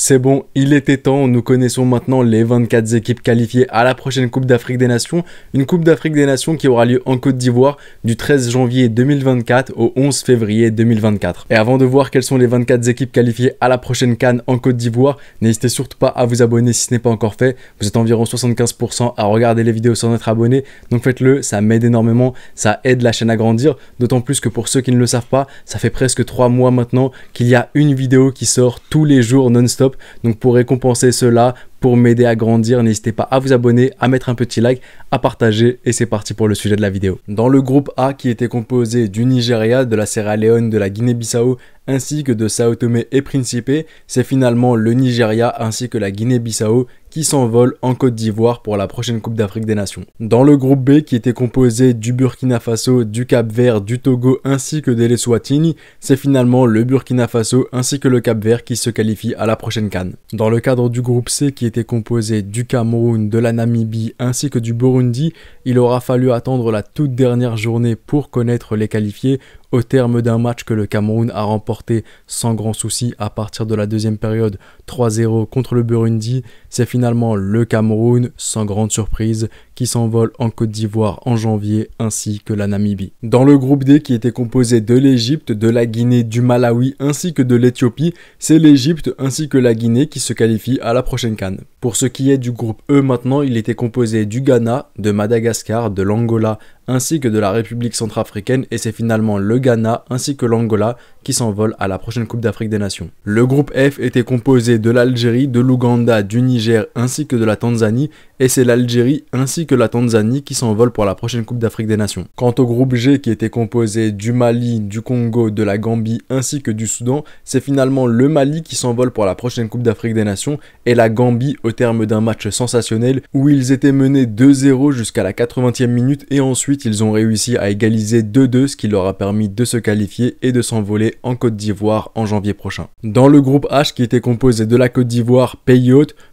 C'est bon, il était temps, nous connaissons maintenant les 24 équipes qualifiées à la prochaine Coupe d'Afrique des Nations, une Coupe d'Afrique des Nations qui aura lieu en Côte d'Ivoire du 13 janvier 2024 au 11 février 2024. Et avant de voir quelles sont les 24 équipes qualifiées à la prochaine Cannes en Côte d'Ivoire, n'hésitez surtout pas à vous abonner si ce n'est pas encore fait, vous êtes environ 75% à regarder les vidéos sans être abonné, donc faites-le, ça m'aide énormément, ça aide la chaîne à grandir, d'autant plus que pour ceux qui ne le savent pas, ça fait presque 3 mois maintenant qu'il y a une vidéo qui sort tous les jours non-stop donc pour récompenser cela, pour m'aider à grandir, n'hésitez pas à vous abonner, à mettre un petit like, à partager et c'est parti pour le sujet de la vidéo. Dans le groupe A qui était composé du Nigeria, de la Sierra Leone, de la Guinée-Bissau ainsi que de Sao Tomé et Principe, c'est finalement le Nigeria ainsi que la Guinée-Bissau qui s'envole en Côte d'Ivoire pour la prochaine Coupe d'Afrique des Nations. Dans le groupe B, qui était composé du Burkina Faso, du Cap Vert, du Togo ainsi que des Leswatini, c'est finalement le Burkina Faso ainsi que le Cap Vert qui se qualifient à la prochaine Cannes. Dans le cadre du groupe C, qui était composé du Cameroun, de la Namibie ainsi que du Burundi, il aura fallu attendre la toute dernière journée pour connaître les qualifiés au terme d'un match que le Cameroun a remporté sans grand souci à partir de la deuxième période 3-0 contre le Burundi, c'est finalement le Cameroun, sans grande surprise, qui s'envole en Côte d'Ivoire en janvier ainsi que la Namibie. Dans le groupe D qui était composé de l'Égypte, de la Guinée, du Malawi ainsi que de l'Éthiopie, c'est l'Égypte ainsi que la Guinée qui se qualifie à la prochaine canne. Pour ce qui est du groupe E maintenant, il était composé du Ghana, de Madagascar, de l'Angola ainsi que de la République centrafricaine et c'est finalement le Ghana ainsi que l'Angola qui s'envolent à la prochaine Coupe d'Afrique des Nations. Le groupe F était composé de l'Algérie, de l'Ouganda, du Niger ainsi que de la Tanzanie et c'est l'Algérie ainsi que la Tanzanie qui s'envolent pour la prochaine Coupe d'Afrique des Nations. Quant au groupe G qui était composé du Mali, du Congo, de la Gambie ainsi que du Soudan, c'est finalement le Mali qui s'envole pour la prochaine Coupe d'Afrique des Nations et la Gambie au terme d'un match sensationnel où ils étaient menés 2-0 jusqu'à la 80e minute et ensuite ils ont réussi à égaliser 2-2 ce qui leur a permis de se qualifier et de s'envoler en Côte d'Ivoire en janvier prochain. Dans le groupe H qui était composé de la Côte d'Ivoire, pays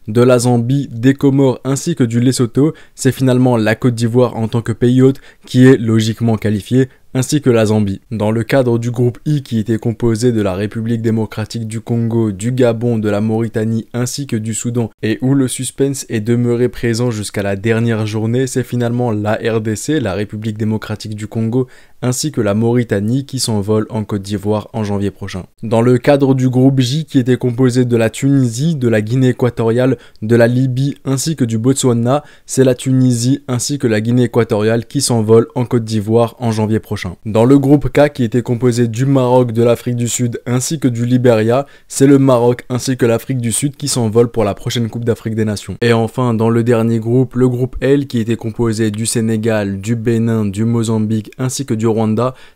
de la Zambie, des Comores ainsi que du Lesotho, c'est finalement la Côte d'Ivoire en tant que pays hôte qui est logiquement qualifiée, ainsi que la Zambie. Dans le cadre du groupe I qui était composé de la République démocratique du Congo, du Gabon, de la Mauritanie ainsi que du Soudan et où le suspense est demeuré présent jusqu'à la dernière journée, c'est finalement la RDC, la République démocratique du Congo, ainsi que la Mauritanie qui s'envole en Côte d'Ivoire en janvier prochain. Dans le cadre du groupe J qui était composé de la Tunisie, de la Guinée équatoriale, de la Libye ainsi que du Botswana, c'est la Tunisie ainsi que la Guinée équatoriale qui s'envole en Côte d'Ivoire en janvier prochain. Dans le groupe K qui était composé du Maroc, de l'Afrique du Sud ainsi que du Libéria, c'est le Maroc ainsi que l'Afrique du Sud qui s'envole pour la prochaine Coupe d'Afrique des Nations. Et enfin, dans le dernier groupe, le groupe L qui était composé du Sénégal, du Bénin, du Mozambique ainsi que du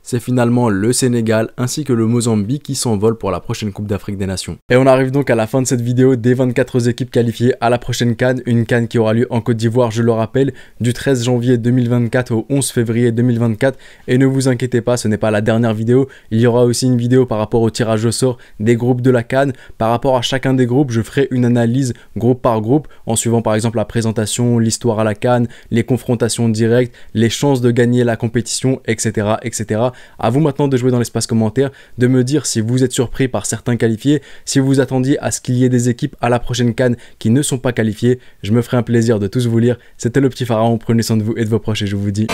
c'est finalement le Sénégal ainsi que le Mozambique qui s'envolent pour la prochaine Coupe d'Afrique des Nations. Et on arrive donc à la fin de cette vidéo des 24 équipes qualifiées à la prochaine Cannes, une Cannes qui aura lieu en Côte d'Ivoire, je le rappelle, du 13 janvier 2024 au 11 février 2024. Et ne vous inquiétez pas, ce n'est pas la dernière vidéo, il y aura aussi une vidéo par rapport au tirage au sort des groupes de la Cannes. Par rapport à chacun des groupes, je ferai une analyse groupe par groupe en suivant par exemple la présentation, l'histoire à la Cannes, les confrontations directes, les chances de gagner la compétition, etc etc., À vous maintenant de jouer dans l'espace commentaire, de me dire si vous êtes surpris par certains qualifiés, si vous attendiez à ce qu'il y ait des équipes à la prochaine canne qui ne sont pas qualifiées. Je me ferai un plaisir de tous vous lire. C'était le petit pharaon, prenez soin de vous et de vos proches et je vous dis...